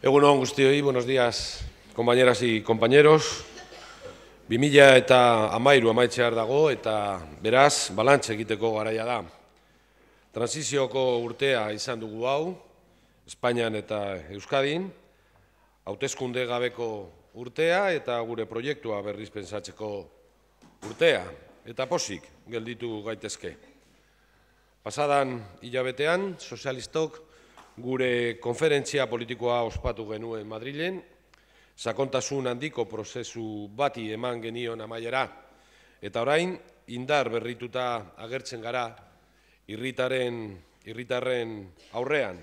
Egun hon guztioi, buenos días, compañeras y compañeros. eta amairu amaitxe dago eta beraz, balantxe egiteko garaia da. Transizioko urtea izan dugu hau, Espainian eta Euskadin, hautezkunde gabeko urtea eta gure proiektua berriz pensatzeko urtea. Eta posik, gelditu gaitezke. Pasadan hilabetean, sozialistok, gure konferentzia politikoa ospatu genuen Madrilen, sakontasun handiko prozesu bati eman genion amaiera, eta orain indar berrituta agertzen gara irritaren, irritarren aurrean.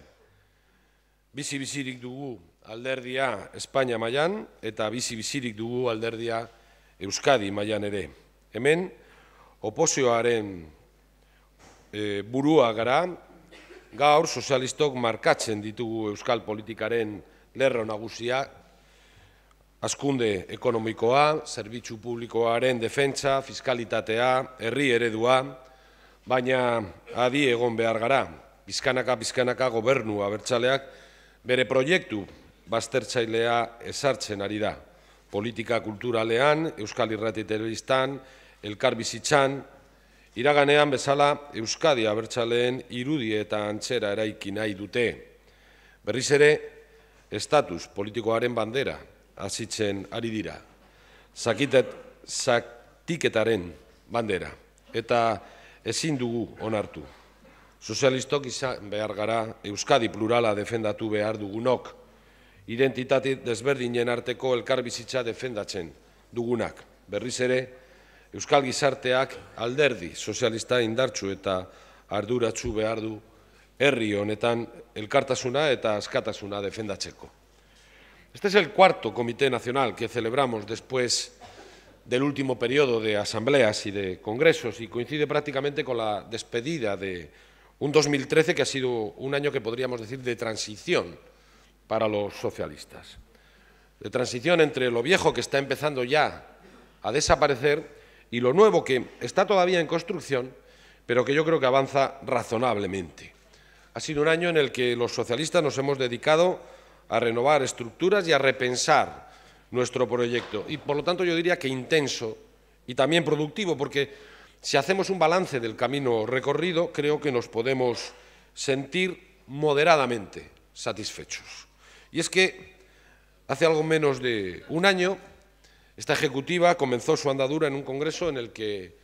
Bizi-bizirik dugu alderdia Espainia mailan eta bizi-bizirik dugu alderdia Euskadi mailan ere. Hemen, oposioaren eh, burua gara gaur sozialistok markatzen ditugu euskal politikaren lerro nagusiak, askunde ekonomikoa, zerbitzu publikoaren defentsa, fiskalitatea, herri eredua, baina adi egon behar gara. Bizkanaka, bizkanaka gobernu abertzaleak bere proiektu baztertzailea esartzen ari da. Politika kulturalean, Euskal Irrati Telebistan, Elkar Bizitzan, Iraganean bezala Euskadi abertzaleen irudi eta antzera eraiki nahi dute. Berriz ere, estatus politikoaren bandera hasitzen ari dira. Zakitet, zaktiketaren bandera eta ezin dugu onartu. Sozialistok izan behar gara Euskadi plurala defendatu behar dugunok, identitate desberdinen arteko elkarbizitza defendatzen dugunak. Berriz ere, Euskadi Euskal gizarteak alderdi socialista indartsu eta arduratsu behar du herri honetan elkartasuna eta askatasuna Checo. Este es el cuarto Comité Nacional que celebramos después del último periodo de asambleas y de congresos y coincide prácticamente con la despedida de un 2013 que ha sido un año que podríamos decir de transición para los socialistas. De transición entre lo viejo que está empezando ya a desaparecer y lo nuevo que está todavía en construcción, pero que yo creo que avanza razonablemente. Ha sido un año en el que los socialistas nos hemos dedicado a renovar estructuras y a repensar nuestro proyecto. Y por lo tanto yo diría que intenso y también productivo, porque si hacemos un balance del camino recorrido, creo que nos podemos sentir moderadamente satisfechos. Y es que hace algo menos de un año esta ejecutiva comenzó su andadura en un congreso en el que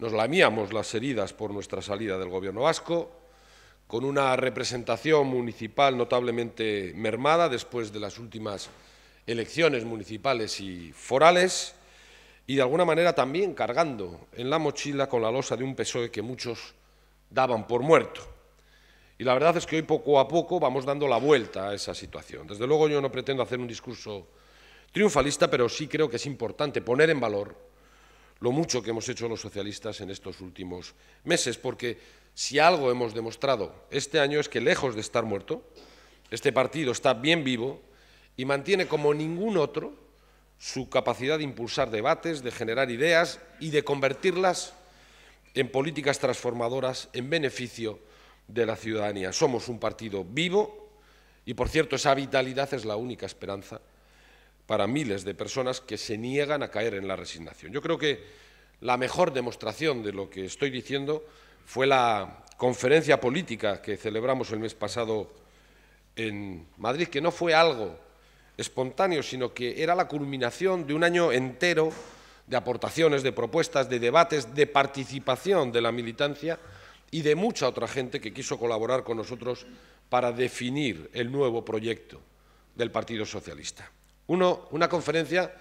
nos lamíamos las heridas por nuestra salida del gobierno vasco, con una representación municipal notablemente mermada después de las últimas elecciones municipales y forales, y de alguna manera también cargando en la mochila con la losa de un PSOE que muchos daban por muerto. Y la verdad es que hoy poco a poco vamos dando la vuelta a esa situación. Desde luego yo no pretendo hacer un discurso triunfalista, pero sí creo que es importante poner en valor lo mucho que hemos hecho los socialistas en estos últimos meses, porque si algo hemos demostrado este año es que lejos de estar muerto, este partido está bien vivo y mantiene como ningún otro su capacidad de impulsar debates, de generar ideas y de convertirlas en políticas transformadoras en beneficio de la ciudadanía. Somos un partido vivo y, por cierto, esa vitalidad es la única esperanza para miles de personas que se niegan a caer en la resignación. Yo creo que la mejor demostración de lo que estoy diciendo fue la conferencia política que celebramos el mes pasado en Madrid, que no fue algo espontáneo, sino que era la culminación de un año entero de aportaciones, de propuestas, de debates, de participación de la militancia y de mucha otra gente que quiso colaborar con nosotros para definir el nuevo proyecto del Partido Socialista una conferencia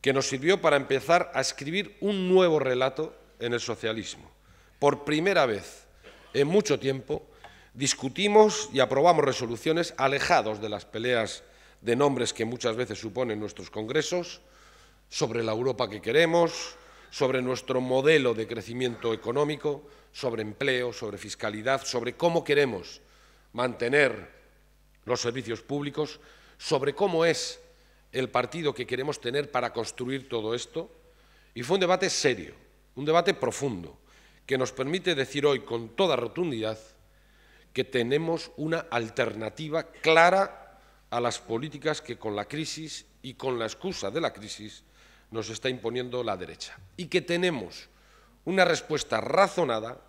que nos sirvió para empezar a escribir un nuevo relato en el socialismo. Por primera vez en mucho tiempo discutimos y aprobamos resoluciones alejados de las peleas de nombres que muchas veces suponen nuestros congresos, sobre la Europa que queremos, sobre nuestro modelo de crecimiento económico, sobre empleo, sobre fiscalidad, sobre cómo queremos mantener los servicios públicos, sobre cómo es el partido que queremos tener para construir todo esto. Y fue un debate serio, un debate profundo, que nos permite decir hoy con toda rotundidad que tenemos una alternativa clara a las políticas que con la crisis y con la excusa de la crisis nos está imponiendo la derecha. Y que tenemos una respuesta razonada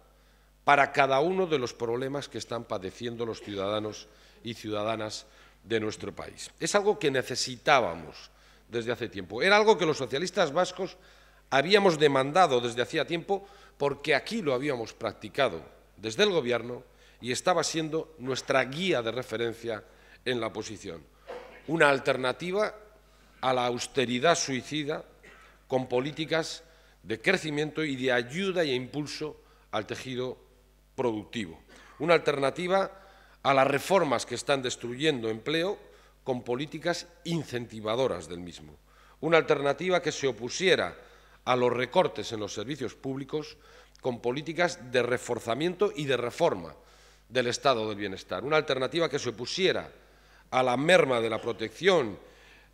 para cada uno de los problemas que están padeciendo los ciudadanos y ciudadanas de nuestro país. Es algo que necesitábamos desde hace tiempo. Era algo que los socialistas vascos habíamos demandado desde hacía tiempo porque aquí lo habíamos practicado desde el Gobierno y estaba siendo nuestra guía de referencia en la oposición. Una alternativa a la austeridad suicida con políticas de crecimiento y de ayuda e impulso al tejido productivo. Una alternativa a las reformas que están destruyendo empleo con políticas incentivadoras del mismo. Una alternativa que se opusiera a los recortes en los servicios públicos con políticas de reforzamiento y de reforma del estado del bienestar. Una alternativa que se opusiera a la merma de la protección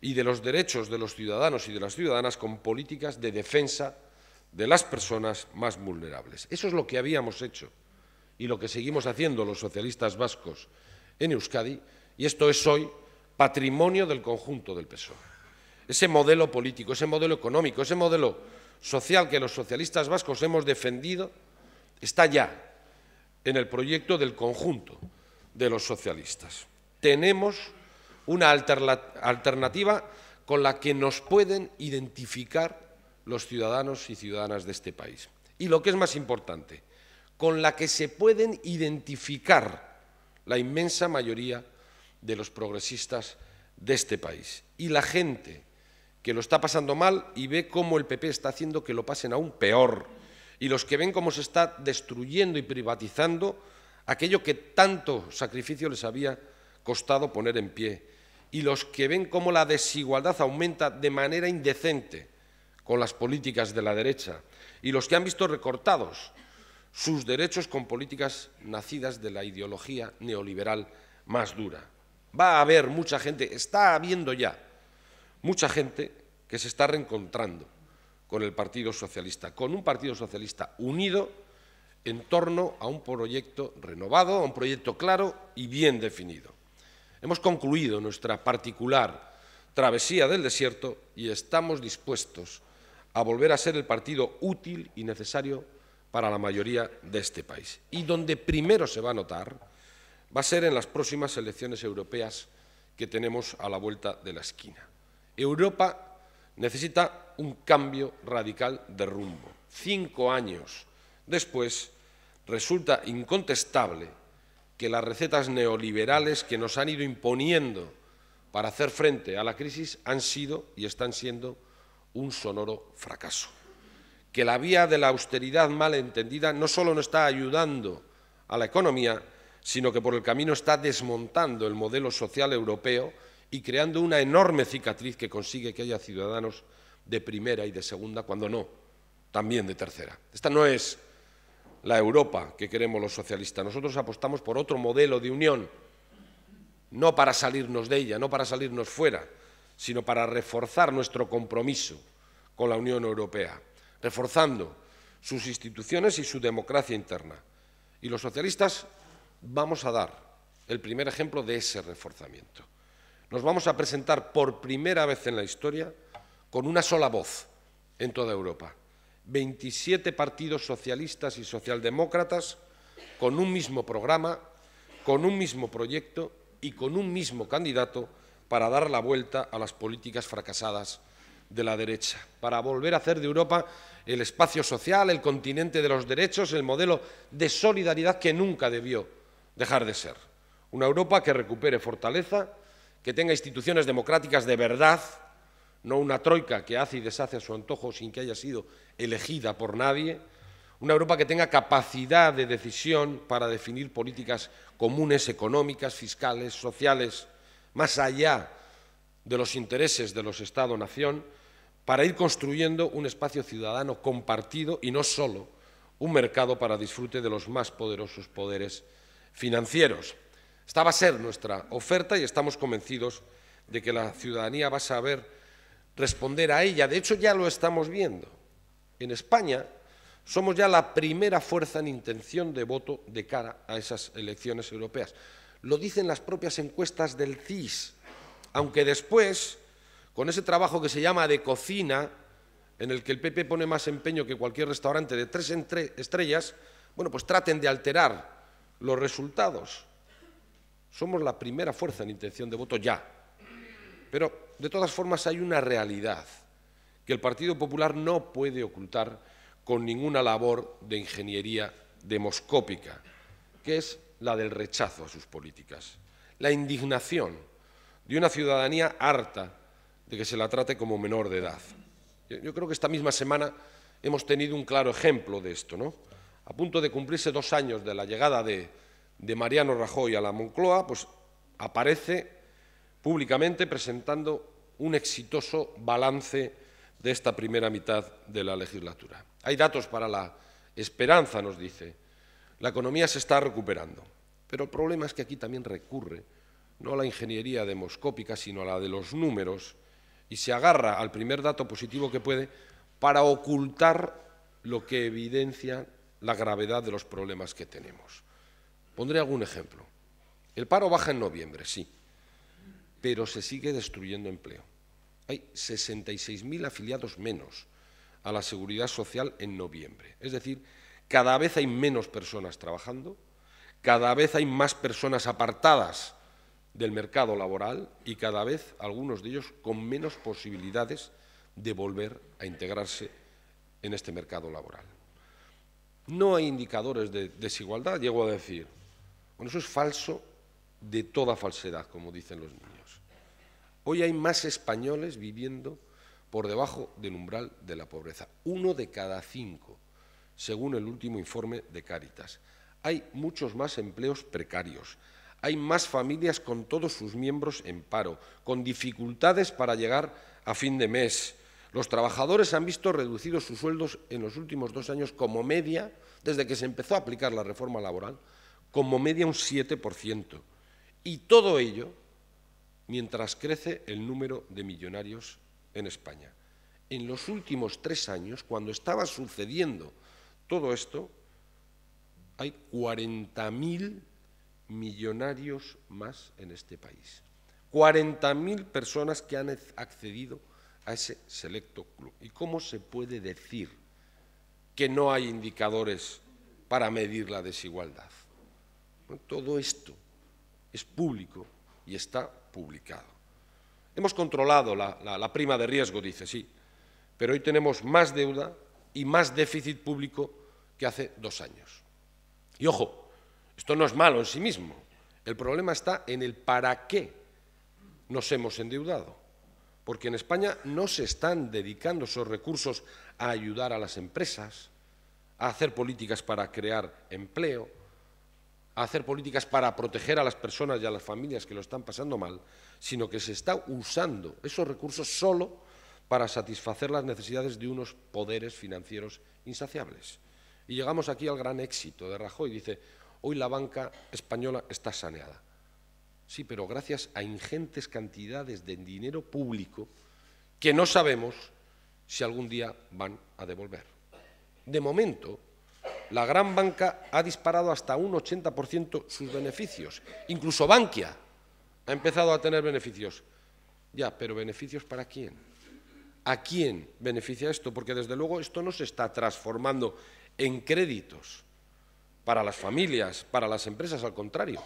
y de los derechos de los ciudadanos y de las ciudadanas con políticas de defensa de las personas más vulnerables. Eso es lo que habíamos hecho y lo que seguimos haciendo los socialistas vascos en Euskadi, y esto es hoy patrimonio del conjunto del PSOE. Ese modelo político, ese modelo económico, ese modelo social que los socialistas vascos hemos defendido está ya en el proyecto del conjunto de los socialistas. Tenemos una alternativa con la que nos pueden identificar los ciudadanos y ciudadanas de este país. Y lo que es más importante, con la que se pueden identificar la inmensa mayoría de los progresistas de este país. Y la gente que lo está pasando mal y ve cómo el PP está haciendo que lo pasen aún peor. Y los que ven cómo se está destruyendo y privatizando aquello que tanto sacrificio les había costado poner en pie. Y los que ven cómo la desigualdad aumenta de manera indecente con las políticas de la derecha. Y los que han visto recortados sus derechos con políticas nacidas de la ideología neoliberal más dura. Va a haber mucha gente, está habiendo ya mucha gente que se está reencontrando con el Partido Socialista, con un Partido Socialista unido en torno a un proyecto renovado, a un proyecto claro y bien definido. Hemos concluido nuestra particular travesía del desierto y estamos dispuestos a volver a ser el partido útil y necesario para la mayoría de este país. Y donde primero se va a notar va a ser en las próximas elecciones europeas que tenemos a la vuelta de la esquina. Europa necesita un cambio radical de rumbo. Cinco años después resulta incontestable que las recetas neoliberales que nos han ido imponiendo para hacer frente a la crisis han sido y están siendo un sonoro fracaso que la vía de la austeridad mal entendida no solo no está ayudando a la economía, sino que por el camino está desmontando el modelo social europeo y creando una enorme cicatriz que consigue que haya ciudadanos de primera y de segunda, cuando no, también de tercera. Esta no es la Europa que queremos los socialistas. Nosotros apostamos por otro modelo de unión, no para salirnos de ella, no para salirnos fuera, sino para reforzar nuestro compromiso con la Unión Europea reforzando sus instituciones y su democracia interna. Y los socialistas vamos a dar el primer ejemplo de ese reforzamiento. Nos vamos a presentar por primera vez en la historia con una sola voz en toda Europa. 27 partidos socialistas y socialdemócratas con un mismo programa, con un mismo proyecto y con un mismo candidato para dar la vuelta a las políticas fracasadas de la derecha, para volver a hacer de Europa el espacio social, el continente de los derechos, el modelo de solidaridad que nunca debió dejar de ser. Una Europa que recupere fortaleza, que tenga instituciones democráticas de verdad, no una troika que hace y deshace a su antojo sin que haya sido elegida por nadie, una Europa que tenga capacidad de decisión para definir políticas comunes, económicas, fiscales, sociales, más allá de los intereses de los Estado-Nación, para ir construyendo un espacio ciudadano compartido y no solo un mercado para disfrute de los más poderosos poderes financieros. Esta va a ser nuestra oferta y estamos convencidos de que la ciudadanía va a saber responder a ella. De hecho, ya lo estamos viendo. En España somos ya la primera fuerza en intención de voto de cara a esas elecciones europeas. Lo dicen las propias encuestas del CIS, aunque después con ese trabajo que se llama de cocina, en el que el PP pone más empeño que cualquier restaurante de tres estrellas, bueno, pues traten de alterar los resultados. Somos la primera fuerza en intención de voto ya. Pero, de todas formas, hay una realidad que el Partido Popular no puede ocultar con ninguna labor de ingeniería demoscópica, que es la del rechazo a sus políticas, la indignación de una ciudadanía harta de que se la trate como menor de edad. Yo, creo que esta misma semana hemos tenido un claro ejemplo de esto, ¿no? A punto de cumplirse dos años de la llegada de, de Mariano Rajoy a la Moncloa, pues aparece públicamente presentando un exitoso balance de esta primera mitad de la legislatura. Hay datos para la esperanza, nos dice. La economía se está recuperando, pero el problema es que aquí también recurre no a la ingeniería demoscópica, sino a la de los números y se agarra al primer dato positivo que puede para ocultar lo que evidencia la gravedad de los problemas que tenemos. Pondré algún ejemplo. El paro baja en noviembre, sí, pero se sigue destruyendo empleo. Hay 66.000 afiliados menos a la seguridad social en noviembre. Es decir, cada vez hay menos personas trabajando, cada vez hay más personas apartadas del mercado laboral y cada vez algunos de ellos con menos posibilidades de volver a integrarse en este mercado laboral. No hay indicadores de desigualdad, llego a decir. Bueno, eso es falso de toda falsedad, como dicen los niños. Hoy hay más españoles viviendo por debajo del umbral de la pobreza, uno de cada cinco, según el último informe de Cáritas. Hay muchos más empleos precarios, hay más familias con todos sus miembros en paro, con dificultades para llegar a fin de mes. Los trabajadores han visto reducidos sus sueldos en los últimos dos años como media, desde que se empezó a aplicar la reforma laboral, como media un 7%. Y todo ello mientras crece el número de millonarios en España. En los últimos tres años, cuando estaba sucediendo todo esto, hay 40.000 millonarios más en este país. 40.000 personas que han accedido a ese selecto club. ¿Y cómo se puede decir que no hay indicadores para medir la desigualdad? todo esto es público y está publicado. Hemos controlado la prima de riesgo, dice, sí, pero hoy tenemos más deuda y más déficit público que hace dos años. Y ojo, esto no es malo en sí mismo. El problema está en el para qué nos hemos endeudado. Porque en España no se están dedicando esos recursos a ayudar a las empresas, a hacer políticas para crear empleo, a hacer políticas para proteger a las personas y a las familias que lo están pasando mal, sino que se está usando esos recursos solo para satisfacer las necesidades de unos poderes financieros insaciables. Y llegamos aquí al gran éxito de Rajoy. Dice, Hoy la banca española está saneada. Sí, pero gracias a ingentes cantidades de dinero público que no sabemos si algún día van a devolver. De momento, la gran banca ha disparado hasta un 80% sus beneficios. Incluso Bankia ha empezado a tener beneficios. Ya, pero beneficios para quién? ¿A quién beneficia esto? Porque desde luego esto no se está transformando en créditos para las familias, para las empresas, al contrario.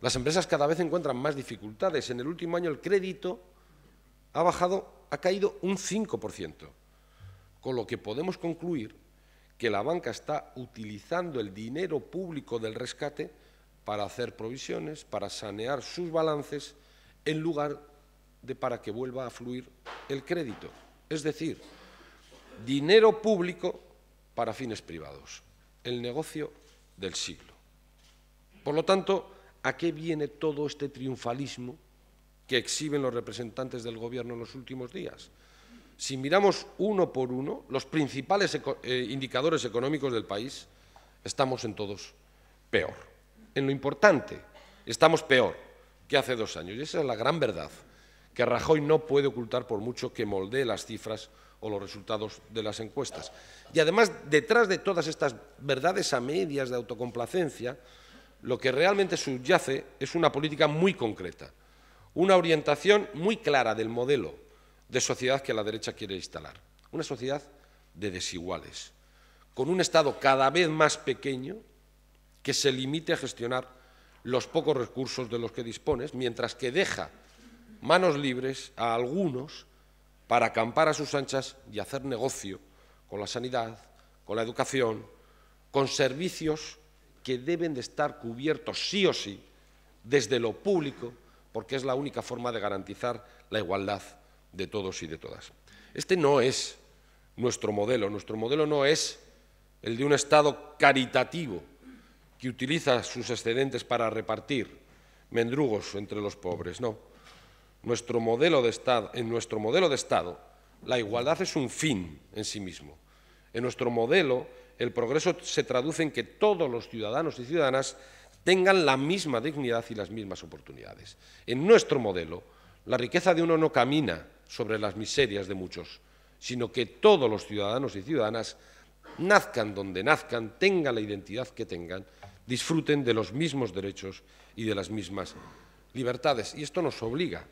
Las empresas cada vez encuentran más dificultades. En el último año el crédito ha bajado, ha caído un 5%, con lo que podemos concluir que la banca está utilizando el dinero público del rescate para hacer provisiones, para sanear sus balances, en lugar de para que vuelva a fluir el crédito. Es decir, dinero público para fines privados. El negocio del siglo. Por lo tanto, ¿a qué viene todo este triunfalismo que exhiben los representantes del Gobierno en los últimos días? Si miramos uno por uno los principales eh, indicadores económicos del país, estamos en todos peor. En lo importante, estamos peor que hace dos años. Y esa es la gran verdad, que Rajoy no puede ocultar por mucho que moldee las cifras o los resultados de las encuestas. Y además, detrás de todas estas verdades a medias de autocomplacencia, lo que realmente subyace es una política muy concreta, una orientación muy clara del modelo de sociedad que la derecha quiere instalar. Una sociedad de desiguales, con un Estado cada vez más pequeño que se limite a gestionar los pocos recursos de los que dispones, mientras que deja manos libres a algunos para acampar a sus anchas y hacer negocio con la sanidad, con la educación, con servicios que deben de estar cubiertos sí o sí desde lo público, porque es la única forma de garantizar la igualdad de todos y de todas. Este no es nuestro modelo, nuestro modelo no es el de un Estado caritativo que utiliza sus excedentes para repartir mendrugos entre los pobres, no nuestro modelo de estado, en nuestro modelo de Estado, la igualdad es un fin en sí mismo. En nuestro modelo, el progreso se traduce en que todos los ciudadanos y ciudadanas tengan la misma dignidad y las mismas oportunidades. En nuestro modelo, la riqueza de uno no camina sobre las miserias de muchos, sino que todos los ciudadanos y ciudadanas, nazcan donde nazcan, tengan la identidad que tengan, disfruten de los mismos derechos y de las mismas libertades. Y esto nos obliga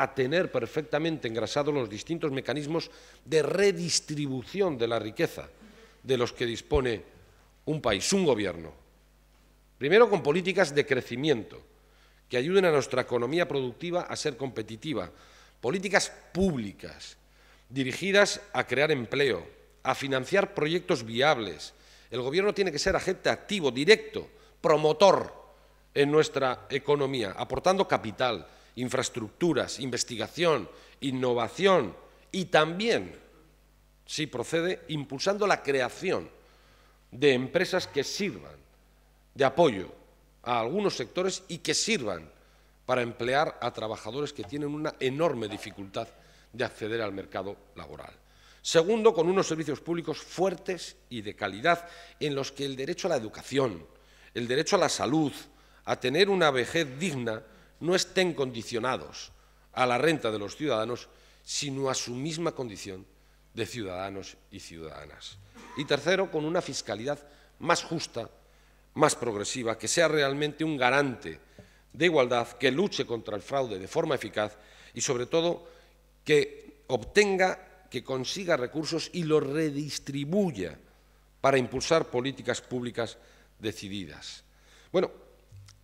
a tener perfectamente engrasados los distintos mecanismos de redistribución de la riqueza de los que dispone un país, un gobierno. Primero con políticas de crecimiento que ayuden a nuestra economía productiva a ser competitiva, políticas públicas dirigidas a crear empleo, a financiar proyectos viables. El gobierno tiene que ser agente activo, directo, promotor en nuestra economía, aportando capital, infraestructuras, investigación, innovación y también, si procede, impulsando la creación de empresas que sirvan de apoyo a algunos sectores y que sirvan para emplear a trabajadores que tienen una enorme dificultad de acceder al mercado laboral. Segundo, con unos servicios públicos fuertes y de calidad en los que el derecho a la educación, el derecho a la salud, a tener una vejez digna, no estén condicionados a la renta de los ciudadanos, sino a su misma condición de ciudadanos y ciudadanas. Y tercero, con una fiscalidad más justa, más progresiva, que sea realmente un garante de igualdad, que luche contra el fraude de forma eficaz y, sobre todo, que obtenga, que consiga recursos y los redistribuya para impulsar políticas públicas decididas. Bueno,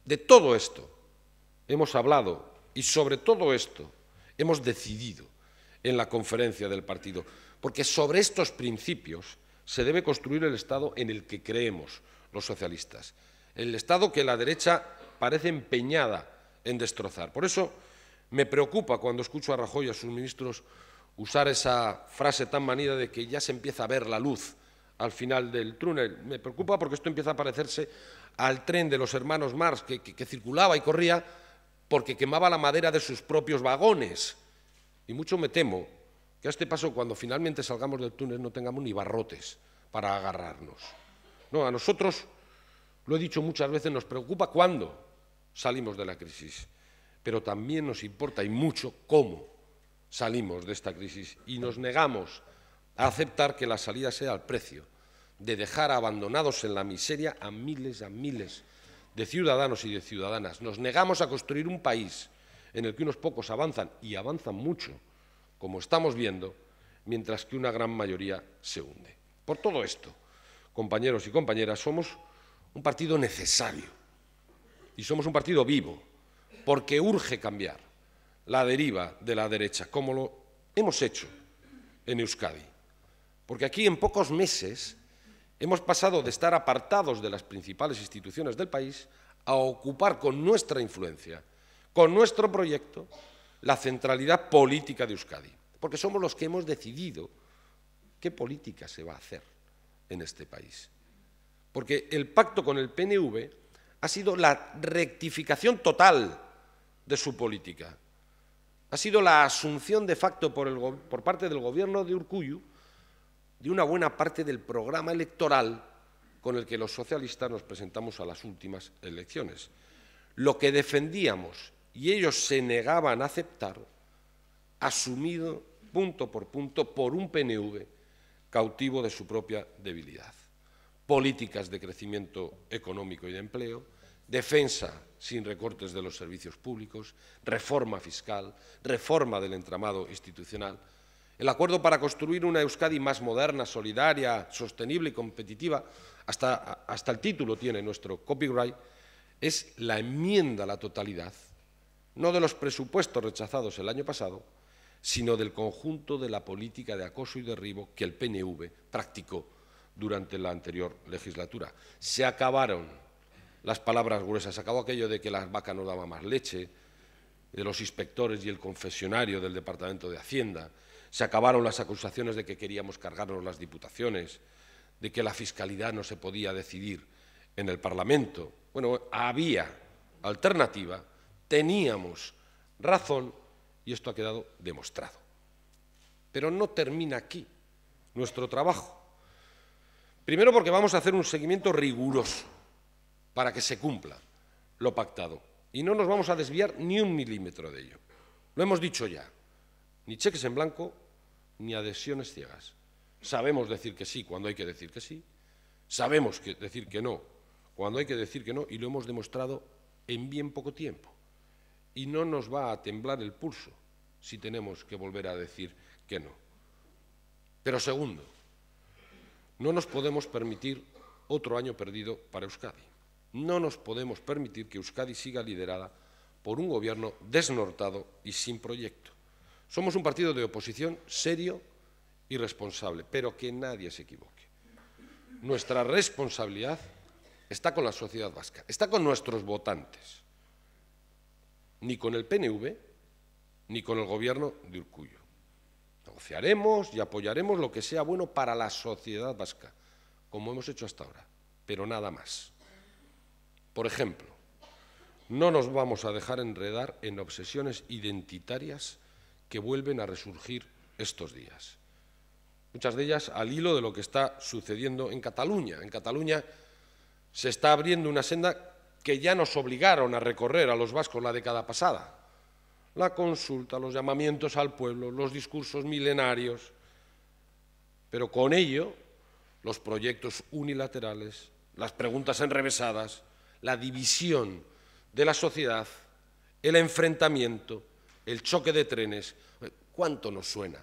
de todo esto hemos hablado y sobre todo esto hemos decidido en la conferencia del partido, porque sobre estos principios se debe construir el Estado en el que creemos los socialistas, el Estado que la derecha parece empeñada en destrozar. Por eso me preocupa cuando escucho a Rajoy y a sus ministros usar esa frase tan manida de que ya se empieza a ver la luz al final del túnel. Me preocupa porque esto empieza a parecerse al tren de los hermanos Marx que, que circulaba y corría porque quemaba la madera de sus propios vagones. Y mucho me temo que a este paso, cuando finalmente salgamos del túnel, no tengamos ni barrotes para agarrarnos. No, a nosotros, lo he dicho muchas veces, nos preocupa cuándo salimos de la crisis, pero también nos importa y mucho cómo salimos de esta crisis y nos negamos a aceptar que la salida sea al precio de dejar abandonados en la miseria a miles, a miles de ciudadanos y de ciudadanas. Nos negamos a construir un país en el que unos pocos avanzan, y avanzan mucho, como estamos viendo, mientras que una gran mayoría se hunde. Por todo esto, compañeros y compañeras, somos un partido necesario y somos un partido vivo, porque urge cambiar la deriva de la derecha, como lo hemos hecho en Euskadi. Porque aquí en pocos meses Hemos pasado de estar apartados de las principales instituciones del país a ocupar con nuestra influencia, con nuestro proyecto, la centralidad política de Euskadi, porque somos los que hemos decidido qué política se va a hacer en este país. Porque el pacto con el PNV ha sido la rectificación total de su política. Ha sido la asunción de facto por, parte del gobierno de Urcuyu de una buena parte del programa electoral con el que los socialistas nos presentamos a las últimas elecciones. Lo que defendíamos y ellos se negaban a aceptar, asumido punto por punto por un PNV cautivo de su propia debilidad. Políticas de crecimiento económico y de empleo, defensa sin recortes de los servicios públicos, reforma fiscal, reforma del entramado institucional, el acuerdo para construir una Euskadi más moderna, solidaria, sostenible y competitiva, hasta, hasta el título tiene nuestro copyright, es la enmienda a la totalidad, no de los presupuestos rechazados el año pasado, sino del conjunto de la política de acoso y derribo que el PNV practicó durante la anterior legislatura. Se acabaron las palabras gruesas, se acabó aquello de que las vacas no daban más leche, de los inspectores y el confesionario del Departamento de Hacienda, se acabaron las acusaciones de que queríamos cargarnos las diputaciones, de que la fiscalidad no se podía decidir en el Parlamento. Bueno, había alternativa, teníamos razón y esto ha quedado demostrado. Pero no termina aquí nuestro trabajo. Primero porque vamos a hacer un seguimiento riguroso para que se cumpla lo pactado. Y no nos vamos a desviar ni un milímetro de ello. Lo hemos dicho ya. Ni cheques en blanco, ni adhesiones ciegas. Sabemos decir que sí cuando hay que decir que sí, sabemos decir que no cuando hay que decir que no y lo hemos demostrado en bien poco tiempo. Y no nos va a temblar el pulso si tenemos que volver a decir que no. Pero segundo, no nos podemos permitir otro año perdido para Euskadi. No nos podemos permitir que Euskadi siga liderada por un gobierno desnortado y sin proyecto. Somos un partido de oposición serio y responsable, pero que nadie se equivoque. Nuestra responsabilidad está con la sociedad vasca, está con nuestros votantes, ni con el PNV, ni con el gobierno de Urcullo. Negociaremos y apoyaremos lo que sea bueno para la sociedad vasca, como hemos hecho hasta ahora, pero nada más. Por ejemplo, no nos vamos a dejar enredar en obsesiones identitarias que vuelven a resurgir estos días. Muchas de ellas al hilo de lo que está sucediendo en Cataluña. En Cataluña se está abriendo una senda que ya nos obligaron a recorrer a los vascos la década pasada. La consulta, los llamamientos al pueblo, los discursos milenarios, pero con ello los proyectos unilaterales, las preguntas enrevesadas, la división de la sociedad, el enfrentamiento, el choque de trenes. ¿Cuánto nos suena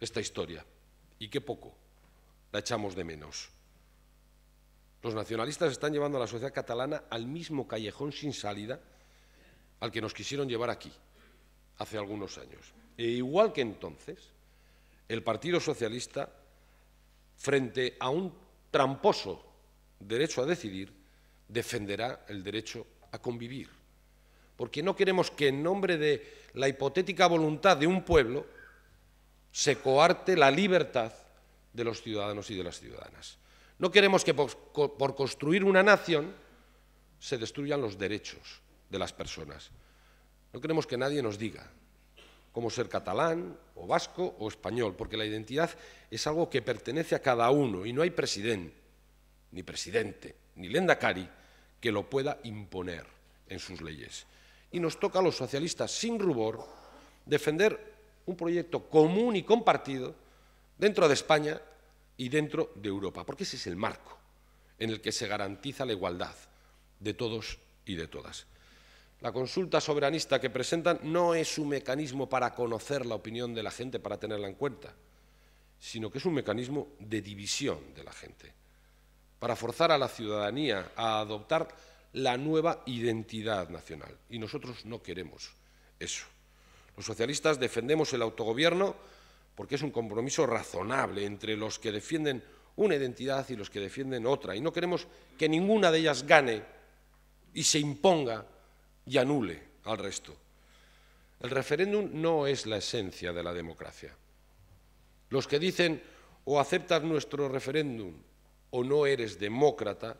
esta historia? Y qué poco la echamos de menos. Los nacionalistas están llevando a la sociedad catalana al mismo callejón sin salida al que nos quisieron llevar aquí hace algunos años. E igual que entonces, el Partido Socialista, frente a un tramposo derecho a decidir, defenderá el derecho a convivir porque no queremos que en nombre de la hipotética voluntad de un pueblo se coarte la libertad de los ciudadanos y de las ciudadanas. No queremos que por, construir una nación se destruyan los derechos de las personas. No queremos que nadie nos diga cómo ser catalán o vasco o español, porque la identidad es algo que pertenece a cada uno y no hay presidente, ni presidente, ni lenda cari que lo pueda imponer en sus leyes y nos toca a los socialistas sin rubor defender un proyecto común y compartido dentro de España y dentro de Europa, porque ese es el marco en el que se garantiza la igualdad de todos y de todas. La consulta soberanista que presentan no es un mecanismo para conocer la opinión de la gente, para tenerla en cuenta, sino que es un mecanismo de división de la gente, para forzar a la ciudadanía a adoptar la nueva identidad nacional. Y nosotros no queremos eso. Los socialistas defendemos el autogobierno porque es un compromiso razonable entre los que defienden una identidad y los que defienden otra. Y no queremos que ninguna de ellas gane y se imponga y anule al resto. El referéndum no es la esencia de la democracia. Los que dicen o aceptas nuestro referéndum o no eres demócrata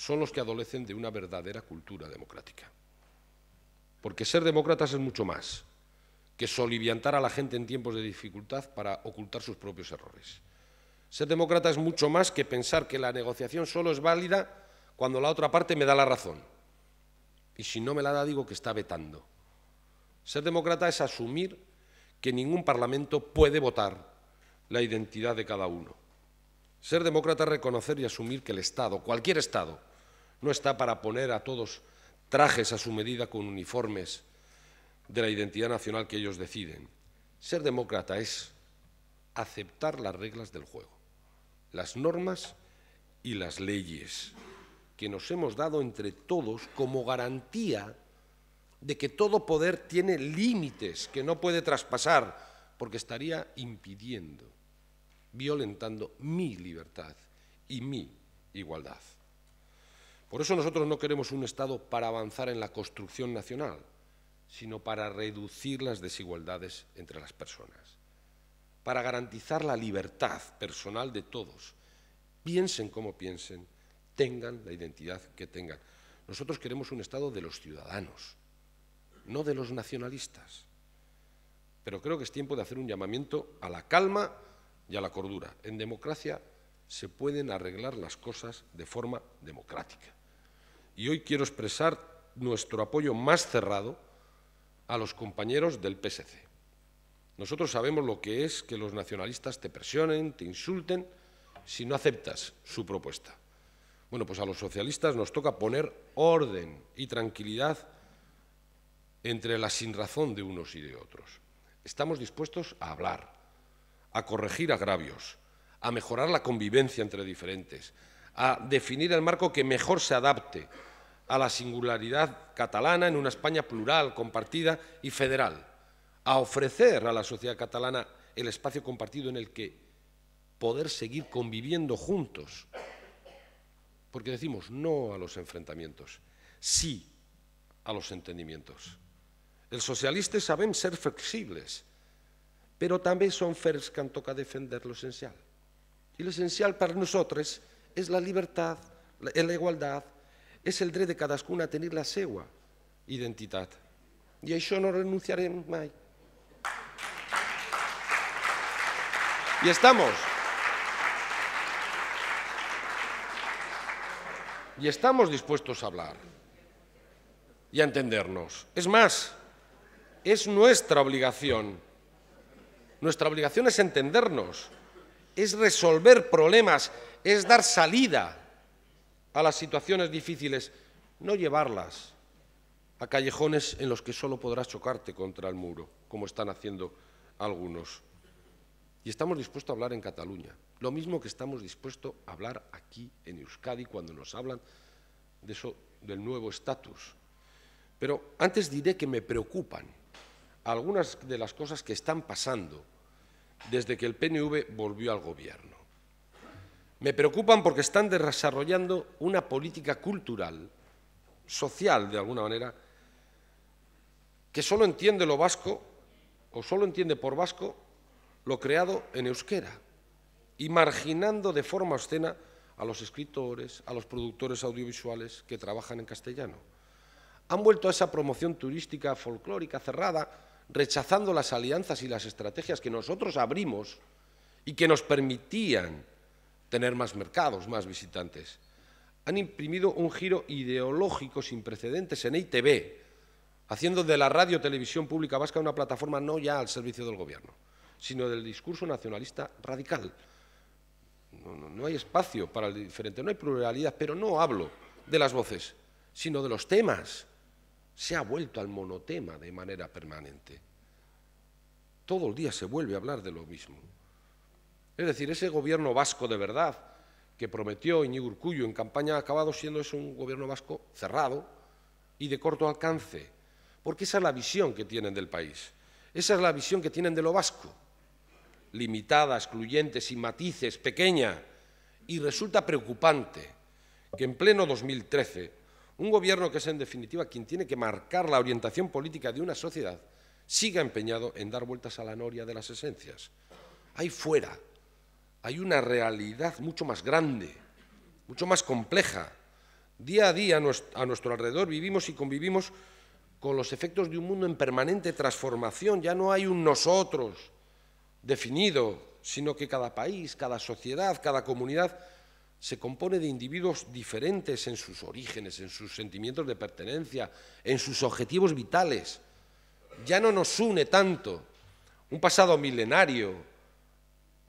son los que adolecen de una verdadera cultura democrática. Porque ser demócratas es mucho más que soliviantar a la gente en tiempos de dificultad para ocultar sus propios errores. Ser demócrata es mucho más que pensar que la negociación solo es válida cuando la otra parte me da la razón. Y si no me la da, digo que está vetando. Ser demócrata es asumir que ningún parlamento puede votar la identidad de cada uno. Ser demócrata es reconocer y asumir que el Estado, cualquier Estado, no está para poner a todos trajes a su medida con uniformes de la identidad nacional que ellos deciden. Ser demócrata es aceptar las reglas del juego, las normas y las leyes que nos hemos dado entre todos como garantía de que todo poder tiene límites que no puede traspasar, porque estaría impidiendo, violentando mi libertad y mi igualdad. Por eso nosotros no queremos un Estado para avanzar en la construcción nacional, sino para reducir las desigualdades entre las personas, para garantizar la libertad personal de todos, piensen como piensen, tengan la identidad que tengan. Nosotros queremos un Estado de los ciudadanos, no de los nacionalistas. Pero creo que es tiempo de hacer un llamamiento a la calma y a la cordura. En democracia se pueden arreglar las cosas de forma democrática. Y hoy quiero expresar nuestro apoyo más cerrado a los compañeros del PSC. Nosotros sabemos lo que es que los nacionalistas te presionen, te insulten, si no aceptas su propuesta. Bueno, pues a los socialistas nos toca poner orden y tranquilidad entre la sinrazón de unos y de otros. Estamos dispuestos a hablar, a corregir agravios, a mejorar la convivencia entre diferentes, a definir el marco que mejor se adapte a la singularidad catalana en una España plural, compartida y federal, a ofrecer a la sociedad catalana el espacio compartido en el que poder seguir conviviendo juntos. Porque decimos no a los enfrentamientos, sí a los entendimientos. El socialista saben ser flexibles, pero también son fers que defender lo defender Y lo esencial para nosotros es la libertad, la igualdad. Es el dre de cada a tener la identidad. Y a eso no renunciaré mai. Y estamos. Y estamos dispuestos a hablar y a entendernos. Es más, es nuestra obligación. Nuestra obligación es entendernos, es resolver problemas, es dar salida a las situaciones difíciles, no llevarlas a callejones en los que solo podrás chocarte contra el muro, como están haciendo algunos. Y estamos dispuestos a hablar en Cataluña, lo mismo que estamos dispuestos a hablar aquí en Euskadi cuando nos hablan de eso, del nuevo estatus. Pero antes diré que me preocupan algunas de las cosas que están pasando desde que el PNV volvió al gobierno. Me preocupan porque están desarrollando una política cultural, social de alguna manera, que solo entiende lo vasco o solo entiende por vasco lo creado en euskera y marginando de forma obscena a los escritores, a los productores audiovisuales que trabajan en castellano. Han vuelto a esa promoción turística folclórica cerrada, rechazando las alianzas y las estrategias que nosotros abrimos y que nos permitían tener más mercados, más visitantes. Han imprimido un giro ideológico sin precedentes en ITV, haciendo de la radio televisión pública vasca una plataforma no ya al servicio del gobierno, sino del discurso nacionalista radical. No, no hay espacio para el diferente, no hay pluralidad, pero no hablo de las voces, sino de los temas. Se ha vuelto al monotema de manera permanente. Todo el día se vuelve a hablar de lo mismo. Es decir, ese gobierno vasco de verdad que prometió Iñigo Urcuyo en campaña ha acabado siendo es un gobierno vasco cerrado y de corto alcance, porque esa es la visión que tienen del país, esa es la visión que tienen de lo vasco, limitada, excluyente, sin matices, pequeña, y resulta preocupante que en pleno 2013 un gobierno que es en definitiva quien tiene que marcar la orientación política de una sociedad siga empeñado en dar vueltas a la noria de las esencias. Ahí fuera hay una realidad mucho más grande, mucho más compleja. Día a día a nuestro alrededor vivimos y convivimos con los efectos de un mundo en permanente transformación. Ya no hay un nosotros definido, sino que cada país, cada sociedad, cada comunidad se compone de individuos diferentes en sus orígenes, en sus sentimientos de pertenencia, en sus objetivos vitales. Ya no nos une tanto un pasado milenario,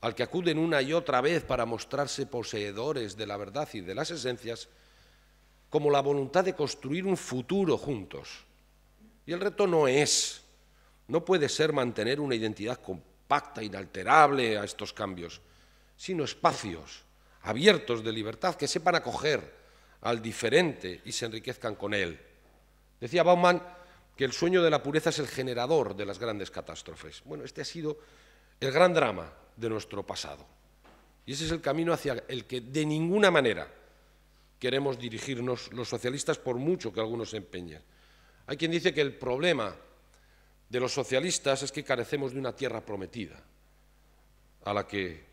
al que acuden una y otra vez para mostrarse poseedores de la verdad y de las esencias, como la voluntad de construir un futuro juntos. Y el reto no es, no puede ser mantener una identidad compacta, inalterable a estos cambios, sino espacios abiertos de libertad que sepan acoger al diferente y se enriquezcan con él. Decía Bauman que el sueño de la pureza es el generador de las grandes catástrofes. Bueno, este ha sido el gran drama de nuestro pasado. Y ese es el camino hacia el que de ninguna manera queremos dirigirnos los socialistas, por mucho que algunos se empeñen. Hay quien dice que el problema de los socialistas es que carecemos de una tierra prometida, a la que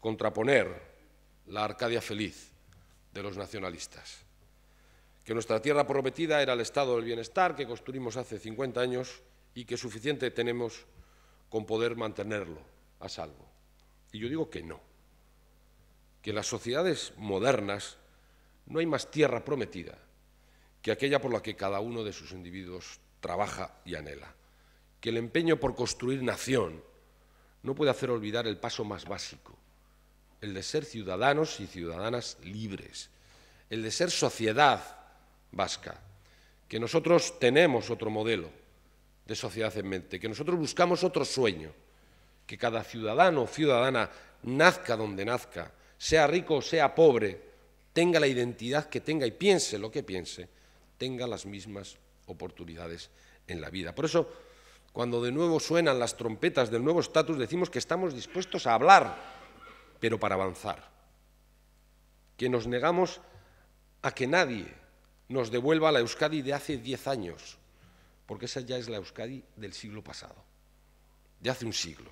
contraponer la Arcadia feliz de los nacionalistas. Que nuestra tierra prometida era el estado del bienestar que construimos hace 50 años y que suficiente tenemos con poder mantenerlo a salvo. Y yo digo que no, que en las sociedades modernas no hay más tierra prometida que aquella por la que cada uno de sus individuos trabaja y anhela, que el empeño por construir nación no puede hacer olvidar el paso más básico, el de ser ciudadanos y ciudadanas libres, el de ser sociedad vasca, que nosotros tenemos otro modelo de sociedad en mente, que nosotros buscamos otro sueño que cada ciudadano o ciudadana nazca donde nazca, sea rico o sea pobre, tenga la identidad que tenga y piense lo que piense, tenga las mismas oportunidades en la vida. Por eso, cuando de nuevo suenan las trompetas del nuevo estatus, decimos que estamos dispuestos a hablar, pero para avanzar. Que nos negamos a que nadie nos devuelva la Euskadi de hace diez años, porque esa ya es la Euskadi del siglo pasado, de hace un siglo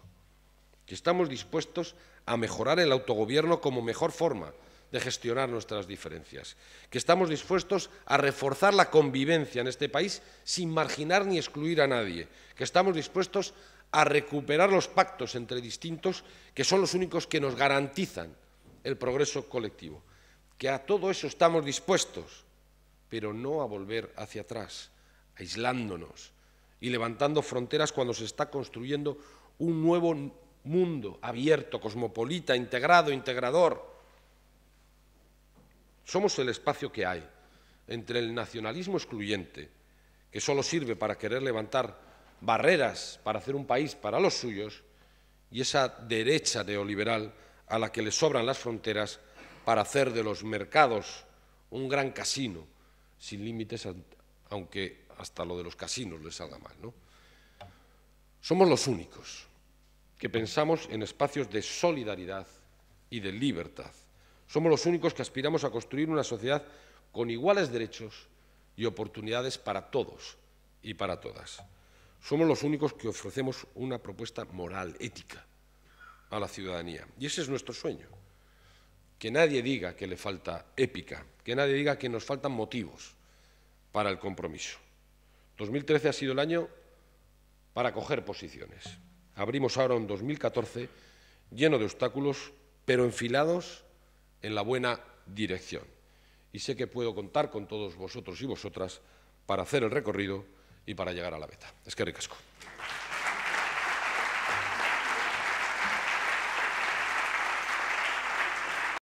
que estamos dispuestos a mejorar el autogobierno como mejor forma de gestionar nuestras diferencias, que estamos dispuestos a reforzar la convivencia en este país sin marginar ni excluir a nadie, que estamos dispuestos a recuperar los pactos entre distintos que son los únicos que nos garantizan el progreso colectivo, que a todo eso estamos dispuestos, pero no a volver hacia atrás, aislándonos y levantando fronteras cuando se está construyendo un nuevo mundo abierto, cosmopolita, integrado, integrador. Somos el espacio que hay entre el nacionalismo excluyente, que solo sirve para querer levantar barreras para hacer un país para los suyos, y esa derecha neoliberal a la que le sobran las fronteras para hacer de los mercados un gran casino, sin límites, aunque hasta lo de los casinos les salga mal. Somos los únicos, que pensamos en espacios de solidaridad y de libertad. Somos los únicos que aspiramos a construir una sociedad con iguales derechos y oportunidades para todos y para todas. Somos los únicos que ofrecemos una propuesta moral, ética, a la ciudadanía. Y ese es nuestro sueño. Que nadie diga que le falta épica, que nadie diga que nos faltan motivos para el compromiso. 2013 ha sido el año para coger posiciones abrimos ahora en 2014 lleno de obstáculos, pero enfilados en la buena dirección. Y sé que puedo contar con todos vosotros y vosotras para hacer el recorrido y para llegar a la beta. Es que ricasco.